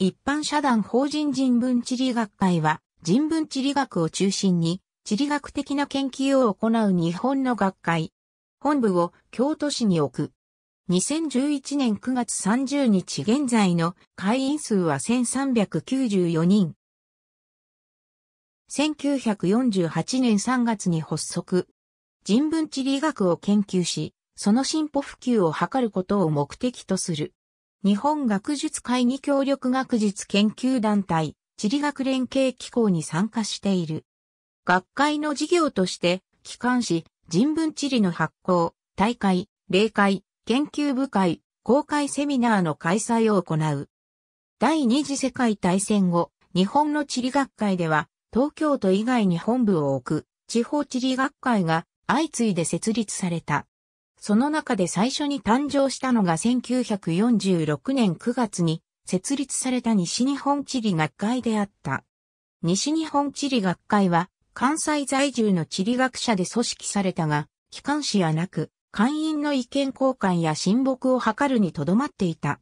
一般社団法人人文地理学会は人文地理学を中心に地理学的な研究を行う日本の学会。本部を京都市に置く。2011年9月30日現在の会員数は1394人。1948年3月に発足。人文地理学を研究し、その進歩普及を図ることを目的とする。日本学術会議協力学術研究団体、地理学連携機構に参加している。学会の事業として、機関誌、人文地理の発行、大会、例会、研究部会、公開セミナーの開催を行う。第二次世界大戦後、日本の地理学会では、東京都以外に本部を置く、地方地理学会が相次いで設立された。その中で最初に誕生したのが1946年9月に設立された西日本地理学会であった。西日本地理学会は関西在住の地理学者で組織されたが、機関誌やなく、会員の意見交換や親睦を図るにとどまっていた。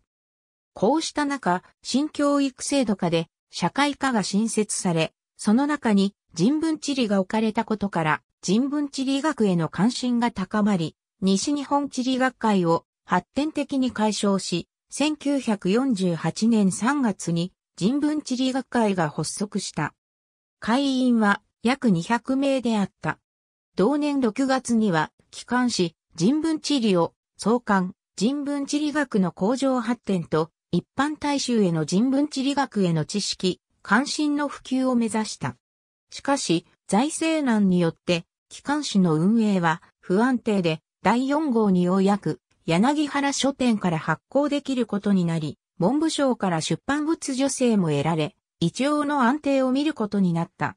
こうした中、新教育制度下で社会科が新設され、その中に人文地理が置かれたことから、人文地理学への関心が高まり、西日本地理学会を発展的に解消し、1948年3月に人文地理学会が発足した。会員は約200名であった。同年6月には、機関紙、人文地理を創刊、人文地理学の向上発展と、一般大衆への人文地理学への知識、関心の普及を目指した。しかし、財政難によって、機関紙の運営は不安定で、第4号にようやく、柳原書店から発行できることになり、文部省から出版物助成も得られ、一応の安定を見ることになった。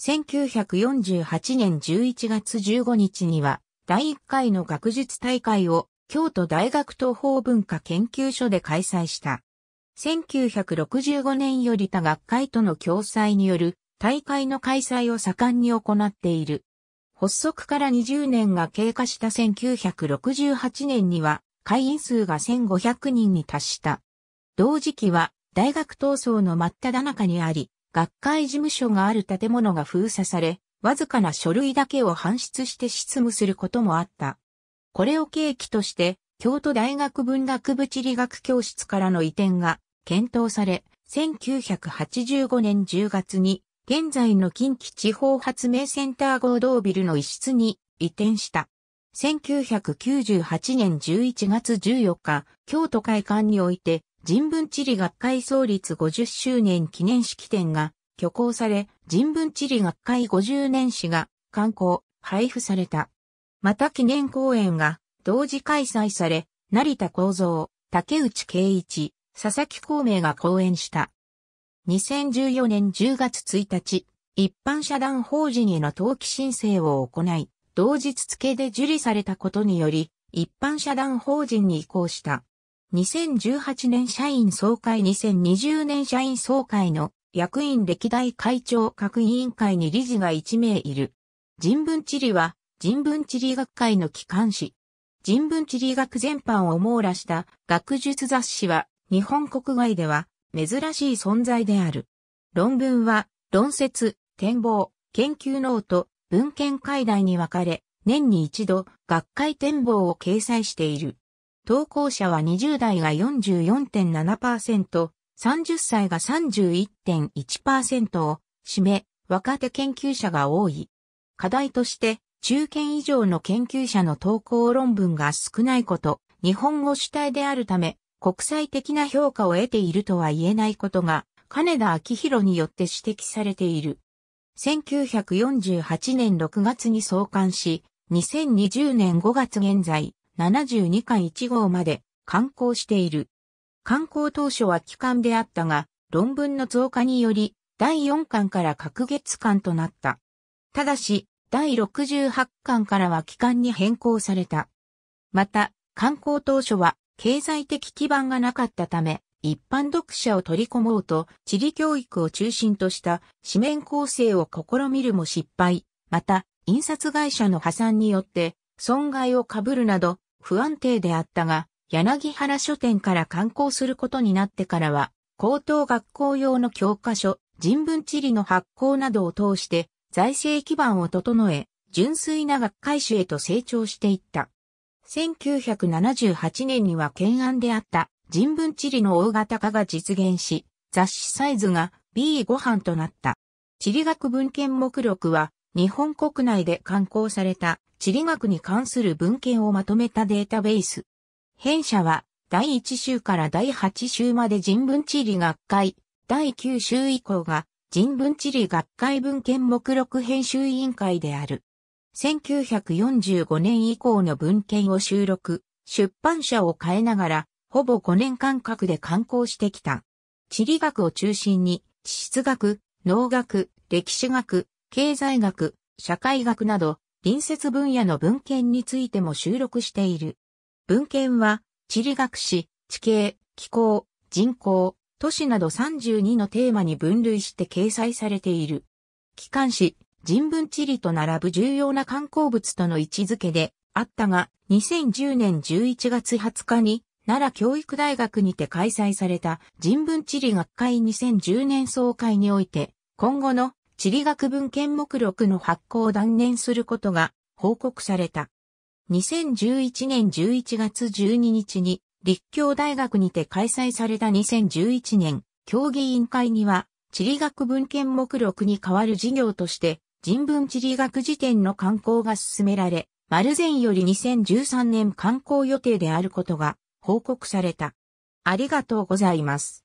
1948年11月15日には、第1回の学術大会を京都大学東方文化研究所で開催した。1965年より他学会との共催による大会の開催を盛んに行っている。発足から20年が経過した1968年には会員数が1500人に達した。同時期は大学闘争の真っ只中にあり、学会事務所がある建物が封鎖され、わずかな書類だけを搬出して執務することもあった。これを契機として、京都大学文学部地理学教室からの移転が検討され、1985年10月に現在の近畿地方発明センター合同ビルの一室に移転した。1998年11月14日、京都会館において人文地理学会創立50周年記念式典が挙行され、人文地理学会50年史が刊行、配布された。また記念公演が同時開催され、成田光造、竹内圭一、佐々木孔明が講演した。2014年10月1日、一般社団法人への登記申請を行い、同日付で受理されたことにより、一般社団法人に移行した。2018年社員総会2020年社員総会の役員歴代会長各委員会に理事が1名いる。人文地理は人文地理学会の機関誌。人文地理学全般を網羅した学術雑誌は日本国外では珍しい存在である。論文は、論説、展望、研究ノート、文献解題に分かれ、年に一度、学会展望を掲載している。投稿者は20代が44.7%、30歳が31.1%を占め、若手研究者が多い。課題として、中堅以上の研究者の投稿論文が少ないこと、日本語主体であるため、国際的な評価を得ているとは言えないことが、金田昭弘によって指摘されている。1948年6月に創刊し、2020年5月現在、72巻1号まで刊行している。刊行当初は期間であったが、論文の増加により、第4巻から各月間となった。ただし、第68巻からは期間に変更された。また、刊行当初は経済的基盤がなかったため、一般読者を取り込もうと、地理教育を中心とした紙面構成を試みるも失敗、また、印刷会社の破産によって、損害を被るなど、不安定であったが、柳原書店から刊行することになってからは、高等学校用の教科書、人文地理の発行などを通して、財政基盤を整え、純粋な学会誌へと成長していった。1978年には懸案であった人文地理の大型化が実現し、雑誌サイズが B5 版となった。地理学文献目録は、日本国内で刊行された地理学に関する文献をまとめたデータベース。編者は、第1週から第8週まで人文地理学会、第9週以降が人文地理学会文献目録編集委員会である。1945年以降の文献を収録、出版社を変えながら、ほぼ5年間隔で刊行してきた。地理学を中心に、地質学、農学、歴史学、経済学、社会学など、隣接分野の文献についても収録している。文献は、地理学史、地形、気候、人口、都市など32のテーマに分類して掲載されている。機関誌、人文地理と並ぶ重要な観光物との位置づけであったが、2010年11月20日に奈良教育大学にて開催された人文地理学会2010年総会において、今後の地理学文献目録の発行を断念することが報告された。2011年11月12日に立教大学にて開催された2011年競技委員会には地理学文献目録に代わる事業として人文地理学辞典の刊行が進められ、丸善より2013年刊行予定であることが報告された。ありがとうございます。